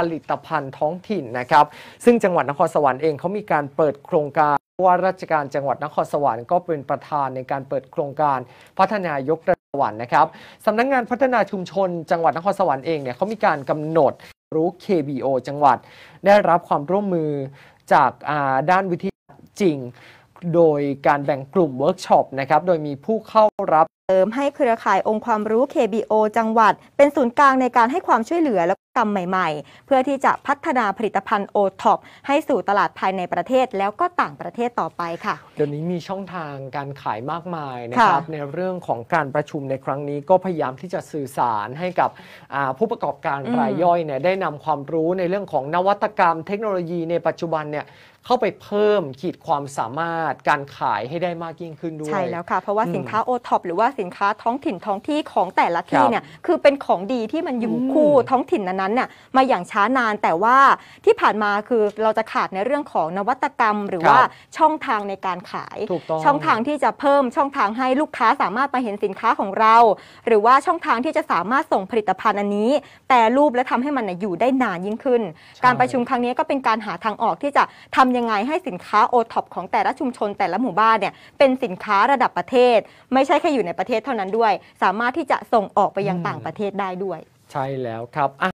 ผลิตภัณฑ์ท้องถิ่นนะครับซึ่งจังหวัดนครสวรรค์เองเขามีการเปิดโครงการว่าราชการจังหวัดนครสวรรค์ ก็เป็นประธานในการเปิดโครงการพัฒนายกระดับสวรรค์นะครับสำนักงงานพัฒนาชุมชน จังหวัดนครสวรรค์เองเนี่ยเขามีการกำหนดรู้ KBO จังหวัดได้รับความร่วมมือจากาด้านวิทยาจริง โดยการแบ่งกลุ่มเวิร์กช็อปนะครับโดยมีผู้เข้ารับริมให้เครือข่ายองค์ความรู้ KBO จังหวัด เป็นศูนย์กลางในการให้ความช่วยเหลือและกรรมใหม่ๆ เพื่อที่จะพัฒนาผลิตภัณฑ์โอท็อปให้สู่ตลาดภายในประเทศแล้วก็ต่างประเทศต่อไปค่ะเดี๋ยวนี้มีช่องทางการขายมากมายนะครับ ในเรื่องของการประชุมในครั้งนี้ก็พยายามที่จะสื่อสารให้กับผู้ประกอบการรายย่อยเนี่ยได้นำความรู้ในเรื่องของนวัตกรรมเทคโนโลยีในปัจจุบันเนี่ยเข้าไปเพิ่มขีดความสามารถการขายให้ได้มากยิ่งขึ้นด้วยใช่แล้วค่ะเพราะว่าสินค้าโอท็อปหรือว่าสิสินค้าท้องถิ่นท้องที่ของแต่ละที่เนี่ยคือเป็นของดีที่มันอยู่คู่ท้องถิ่นนั้นๆนี่ยมาอย่างช้านานแต่ว่าที่ผ่านมาคือเราจะขาดในเรื่องของนวัตกรรมหรือว่าช่องทางในการขายช่องทางที่จะเพิ่มช่องทางให้ลูกค้าสามารถมาเห็นสินค้าของเรา หรือว่าช่องทางที่จะสามารถส่งผลิตภัณฑ์อันนี้ แต่รูปและทำให้มันอยู่ได้นานยิ่งขึ้น การประชุมครั้งนี้ก็เป็นการหาทางออกที่จะทำยังไงให้สินค้าโอท็อปของแต่ละชุมชน แต่ละหมู่บ้านเนี่ยเป็นสินค้าระดับประเทศ ไม่ใช่แค่อยู่ในประเทศเทศเท่านั้นด้วยสามารถที่จะส่งออกไปยังต่างประเทศได้ด้วย ใช่แล้วครับ